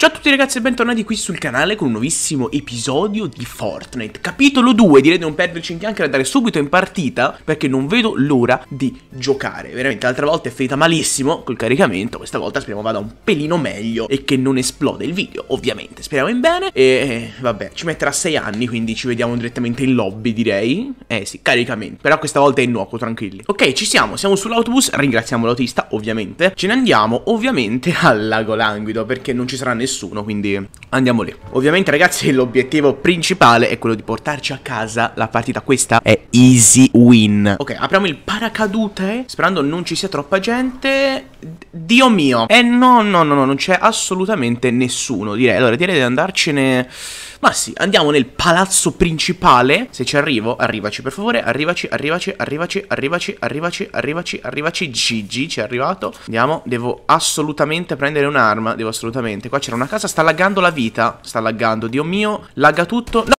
Ciao a tutti ragazzi e bentornati qui sul canale con un nuovissimo episodio di Fortnite Capitolo 2, direi di non perderci in chiacchiere e andare subito in partita Perché non vedo l'ora di giocare Veramente l'altra volta è finita malissimo col caricamento Questa volta speriamo vada un pelino meglio e che non esplode il video ovviamente Speriamo in bene e eh, vabbè ci metterà 6 anni quindi ci vediamo direttamente in lobby direi Eh sì, caricamento, però questa volta è innocuo tranquilli Ok ci siamo, siamo sull'autobus, ringraziamo l'autista ovviamente Ce ne andiamo ovviamente al lago languido perché non ci sarà nessuno nessuno, quindi andiamo lì. Ovviamente ragazzi l'obiettivo principale è quello di portarci a casa la partita, questa è easy win. Ok, apriamo il paracadute, sperando non ci sia troppa gente Dio mio. Eh no, no, no, no, non c'è assolutamente nessuno, direi. Allora, direi di andarcene... Ma sì, andiamo nel palazzo principale. Se ci arrivo, arrivaci per favore. Arrivaci, arrivaci, arrivaci, arrivaci, arrivaci, arrivaci, arrivaci. Gigi ci è arrivato. Andiamo, devo assolutamente prendere un'arma. Devo assolutamente. Qua c'era una casa, sta laggando la vita. Sta laggando, Dio mio. Lagga tutto. No!